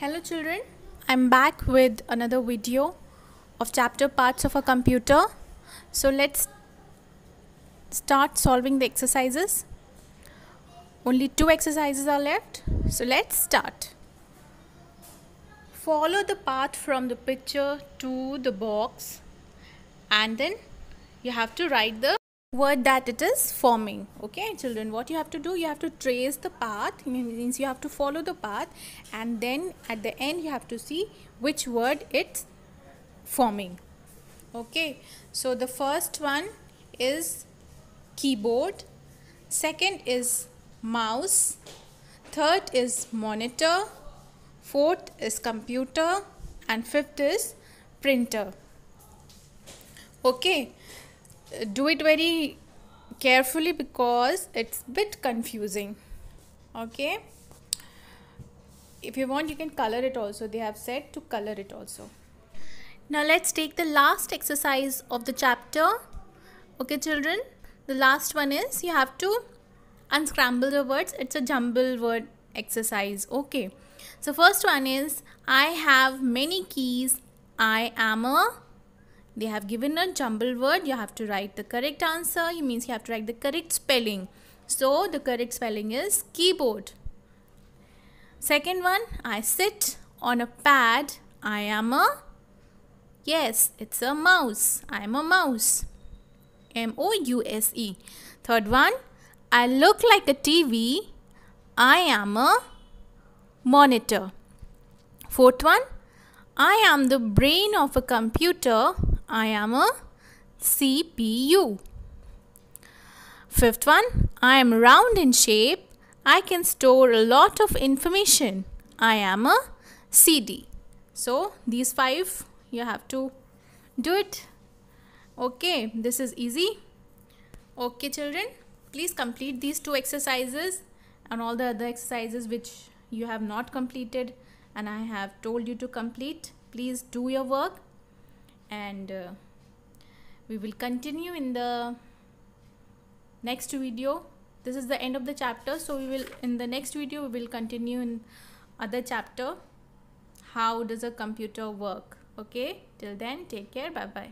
Hello children, I'm back with another video of chapter parts of a computer. So let's start solving the exercises. Only two exercises are left. So let's start. Follow the path from the picture to the box and then you have to write the word that it is forming okay children what you have to do you have to trace the path means you have to follow the path and then at the end you have to see which word it's forming okay so the first one is keyboard second is mouse third is monitor fourth is computer and fifth is printer okay do it very carefully because it's bit confusing okay if you want you can color it also they have said to color it also now let's take the last exercise of the chapter okay children the last one is you have to unscramble the words it's a jumble word exercise okay so first one is i have many keys i am a they have given a jumble word you have to write the correct answer it means you have to write the correct spelling so the correct spelling is keyboard second one i sit on a pad i am a yes it's a mouse i am a mouse m o u s e third one i look like a tv i am a monitor fourth one i am the brain of a computer I am a CPU. Fifth one, I am round in shape. I can store a lot of information. I am a CD. So these five you have to do it. Okay, this is easy. Okay children, please complete these two exercises and all the other exercises which you have not completed and I have told you to complete. Please do your work and uh, we will continue in the next video this is the end of the chapter so we will in the next video we will continue in other chapter how does a computer work okay till then take care bye bye